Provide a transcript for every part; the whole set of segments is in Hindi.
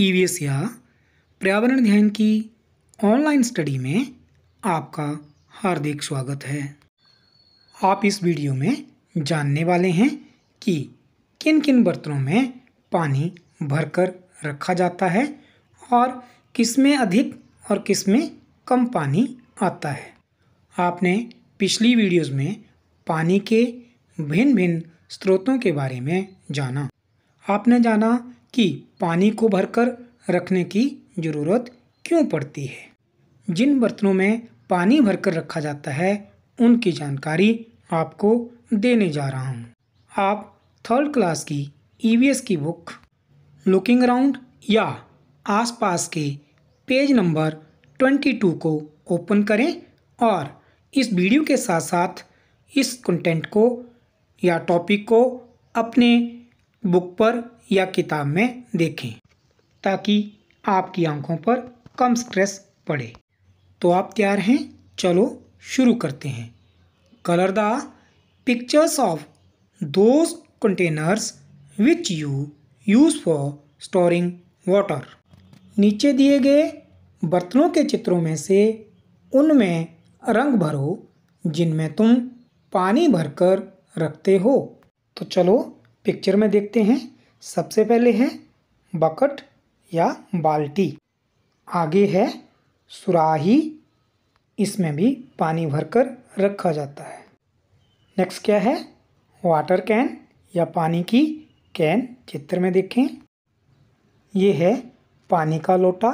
ईवीएस e या पर्यावरण अध्ययन की ऑनलाइन स्टडी में आपका हार्दिक स्वागत है आप इस वीडियो में जानने वाले हैं कि किन किन बर्तनों में पानी भरकर रखा जाता है और किस में अधिक और किस में कम पानी आता है आपने पिछली वीडियोस में पानी के भिन्न भिन्न स्रोतों के बारे में जाना आपने जाना कि पानी को भरकर रखने की ज़रूरत क्यों पड़ती है जिन बर्तनों में पानी भरकर रखा जाता है उनकी जानकारी आपको देने जा रहा हूँ आप थर्ड क्लास की ई e की बुक लुकिंग अराउंड या आसपास के पेज नंबर 22 को ओपन करें और इस वीडियो के साथ साथ इस कंटेंट को या टॉपिक को अपने बुक पर या किताब में देखें ताकि आपकी आंखों पर कम स्ट्रेस पड़े तो आप तैयार हैं चलो शुरू करते हैं colour the pictures of those containers which you use for storing water नीचे दिए गए बर्तनों के चित्रों में से उनमें रंग भरो जिनमें तुम पानी भरकर रखते हो तो चलो पिक्चर में देखते हैं सबसे पहले है बकट या बाल्टी आगे है सुराही इसमें भी पानी भरकर रखा जाता है नेक्स्ट क्या है वाटर कैन या पानी की कैन चित्र में देखें ये है पानी का लोटा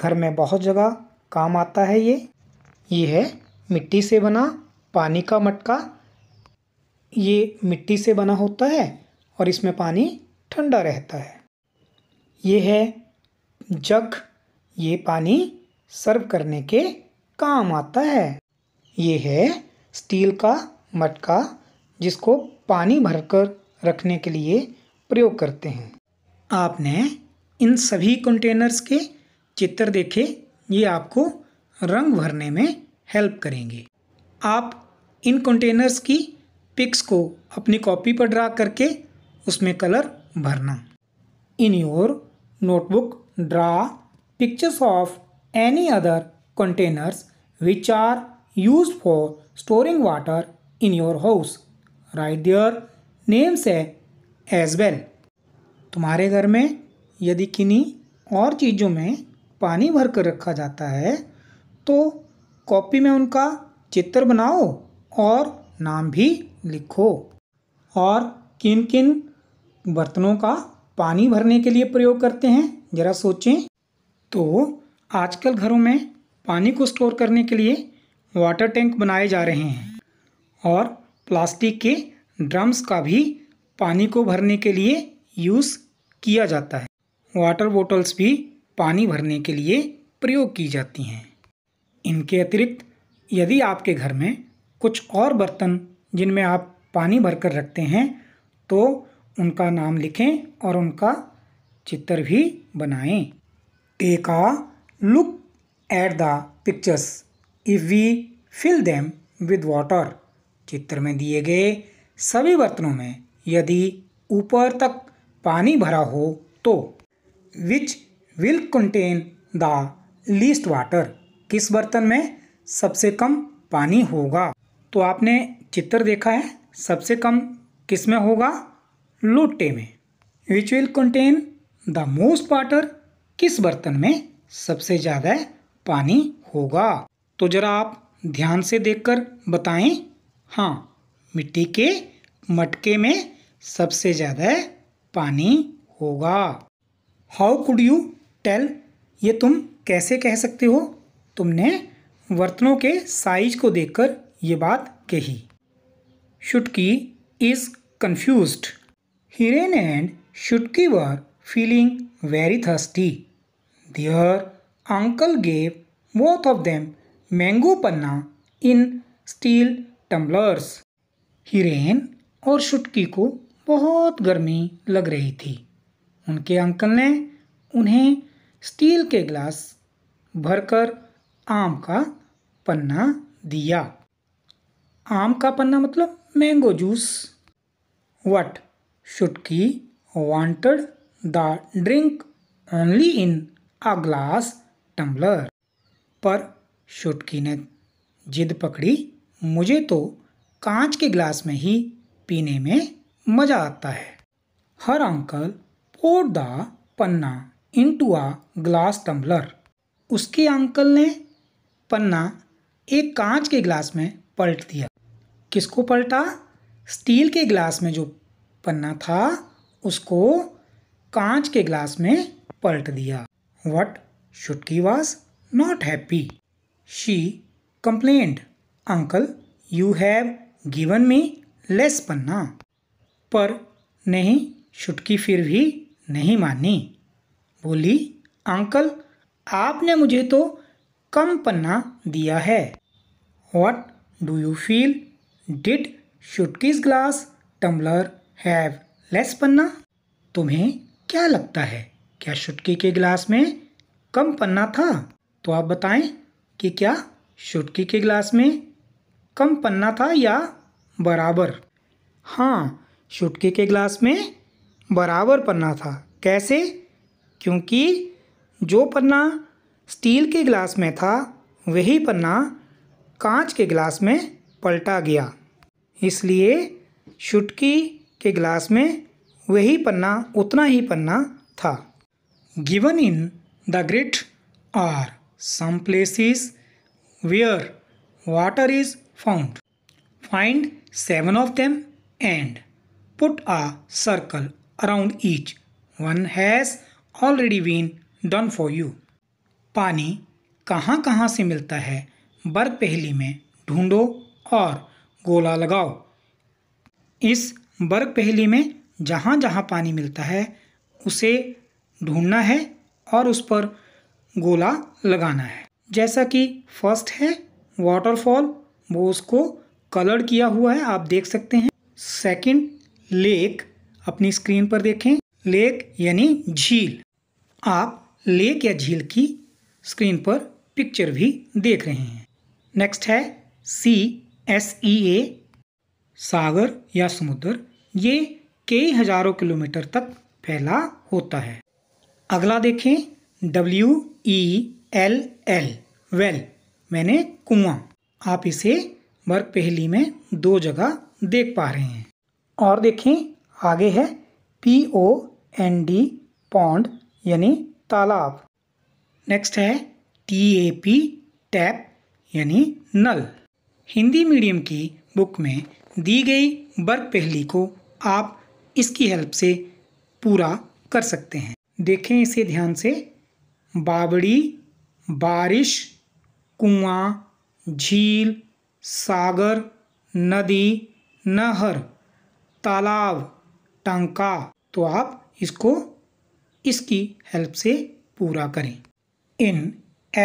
घर में बहुत जगह काम आता है ये ये है मिट्टी से बना पानी का मटका ये मिट्टी से बना होता है और इसमें पानी ठंडा रहता है ये है जग ये पानी सर्व करने के काम आता है ये है स्टील का मटका जिसको पानी भरकर रखने के लिए प्रयोग करते हैं आपने इन सभी कंटेनर्स के चित्र देखे ये आपको रंग भरने में हेल्प करेंगे आप इन कंटेनर्स की पिक्स को अपनी कॉपी पर ड्रा करके उसमें कलर भरना in your notebook draw pictures of any other containers which are use for storing water in your house write their names है एज वेल तुम्हारे घर में यदि किन्हीं और चीज़ों में पानी भर कर रखा जाता है तो कॉपी में उनका चित्र बनाओ और नाम भी लिखो और किन किन बर्तनों का पानी भरने के लिए प्रयोग करते हैं ज़रा सोचें तो आजकल घरों में पानी को स्टोर करने के लिए वाटर टैंक बनाए जा रहे हैं और प्लास्टिक के ड्रम्स का भी पानी को भरने के लिए यूज़ किया जाता है वाटर बोटल्स भी पानी भरने के लिए प्रयोग की जाती हैं इनके अतिरिक्त यदि आपके घर में कुछ और बर्तन जिनमें आप पानी भरकर रखते हैं तो उनका नाम लिखें और उनका चित्र भी बनाएं take a look at the pictures if we fill them with water चित्र में दिए गए सभी बर्तनों में यदि ऊपर तक पानी भरा हो तो which will contain the least water किस बर्तन में सबसे कम पानी होगा तो आपने चित्र देखा है सबसे कम किस में होगा लोटे में which will contain the most water किस बर्तन में सबसे ज़्यादा पानी होगा तो ज़रा आप ध्यान से देखकर बताएं हाँ मिट्टी के मटके में सबसे ज़्यादा पानी होगा हाउ कुड यू टेल ये तुम कैसे कह सकते हो तुमने बर्तनों के साइज को देखकर ये बात कही Shutki is confused Hiren and Shutki were feeling very thirsty their uncle gave both of them mango panna in steel tumblers Hiren और शुटकी को बहुत गर्मी लग रही थी उनके अंकल ने उन्हें स्टील के ग्लास भरकर आम का पन्ना दिया आम का पन्ना मतलब mango juice but Shutki wanted the drink only in a glass tumbler पर शुटकी ने जिद पकड़ी मुझे तो कांच के ग्लास में ही पीने में मजा आता है her uncle pour the panna into a glass tumbler उसके अंकल ने पन्ना एक कांच के ग्लास में पलट दिया किसको पलटा स्टील के ग्लास में जो पन्ना था उसको कांच के ग्लास में पलट दिया but Shutki was not happy she complained uncle you have given me less panna पर नहीं शुटकी फिर भी नहीं मानी बोली अंकल आपने मुझे तो कम पन्ना दिया है but do you feel did Shutki's glass tumbler have less panna तुम्हें क्या लगता है क्या शुटकी के गिलास में कम पन्ना था तो आप बताएं कि क्या शुटकी के गिलास में कम पन्ना था या बराबर हाँ शुटकी के गिलास में बराबर पन्ना था कैसे क्योंकि जो पन्ना स्टील के गिलास में था वही पन्ना कांच के गिलास में पलटा गया इसलिए शुटकी के ग्लास में वही पन्ना उतना ही पन्ना था given in the grid are some places where water is found find seven of them and put a circle around each one has already been done for you पानी कहाँ कहाँ से मिलता है बर्फ पहली में ढूंढो और गोला लगाओ इस बर्ग पहली में जहाँ जहाँ पानी मिलता है उसे ढूंढना है और उस पर गोला लगाना है जैसा कि फर्स्ट है वाटरफॉल वो उसको कलर किया हुआ है आप देख सकते हैं सेकंड लेक अपनी स्क्रीन पर देखें लेक यानी झील आप लेक या झील की स्क्रीन पर पिक्चर भी देख रहे हैं नेक्स्ट है सी एस ई ए सागर या समुद्र ये कई हज़ारों किलोमीटर तक फैला होता है अगला देखें W E L L well मैंने कुआं आप इसे वर्ग पहली में दो जगह देख पा रहे हैं और देखें आगे है P O N D pond यानी तालाब नेक्स्ट है टी ए पी टैप यानी नल हिंदी मीडियम की बुक में दी गई वर्क पहली को आप इसकी हेल्प से पूरा कर सकते हैं देखें इसे ध्यान से बावड़ी बारिश कुआं झील सागर नदी नहर तालाब टंका तो आप इसको इसकी हेल्प से पूरा करें in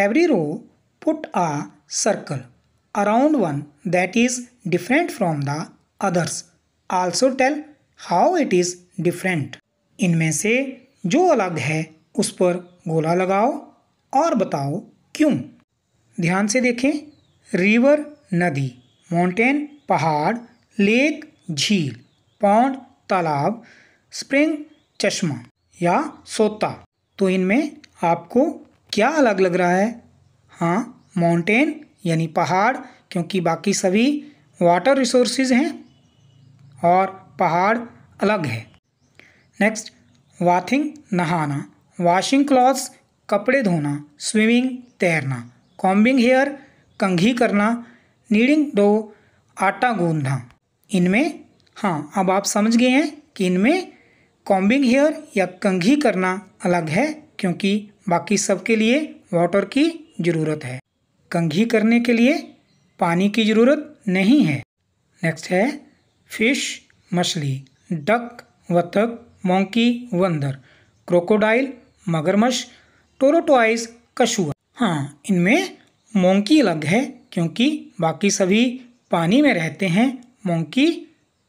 every row put a circle around one that is different from the others. Also tell how it is different. इनमें से जो अलग है उस पर गोला लगाओ और बताओ क्यों ध्यान से देखें रिवर नदी माउंटेन पहाड़ लेक झील पौंड तालाब स्प्रिंग चश्मा या सोता तो इनमें आपको क्या अलग लग रहा है हाँ माउंटेन यानी पहाड़ क्योंकि बाकी सभी वाटर रिसोर्सेज हैं और पहाड़ अलग है नेक्स्ट वाथिंग नहाना वॉशिंग क्लॉथ्स कपड़े धोना स्विमिंग तैरना कॉम्बिंग हेयर कंघी करना नीडिंग डो आटा गूंधना इनमें हाँ अब आप समझ गए हैं कि इनमें कॉम्बिंग हेयर या कंघी करना अलग है क्योंकि बाकी सबके लिए वाटर की ज़रूरत है कंघी करने के लिए पानी की ज़रूरत नहीं है नेक्स्ट है फिश मछली डक वतक मोंकी वंदर क्रोकोडाइल मगरमच्छ टोरोटोइस कछुआ हाँ इनमें मोंकी अलग है क्योंकि बाकी सभी पानी में रहते हैं मोंकी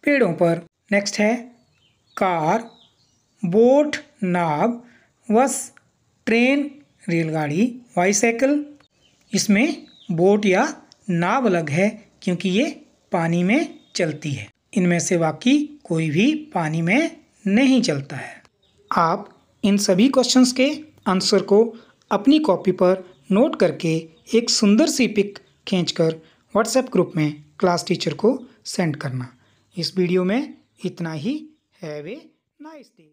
पेड़ों पर नेक्स्ट है कार बोट नाव बस ट्रेन रेलगाड़ी बाईसाइकिल इसमें बोट या नाव अलग है क्योंकि ये पानी में चलती है इनमें से बाकी कोई भी पानी में नहीं चलता है आप इन सभी क्वेश्चंस के आंसर को अपनी कॉपी पर नोट करके एक सुंदर सी पिक खींचकर व्हाट्सएप ग्रुप में क्लास टीचर को सेंड करना इस वीडियो में इतना ही हैव ए नाइस डे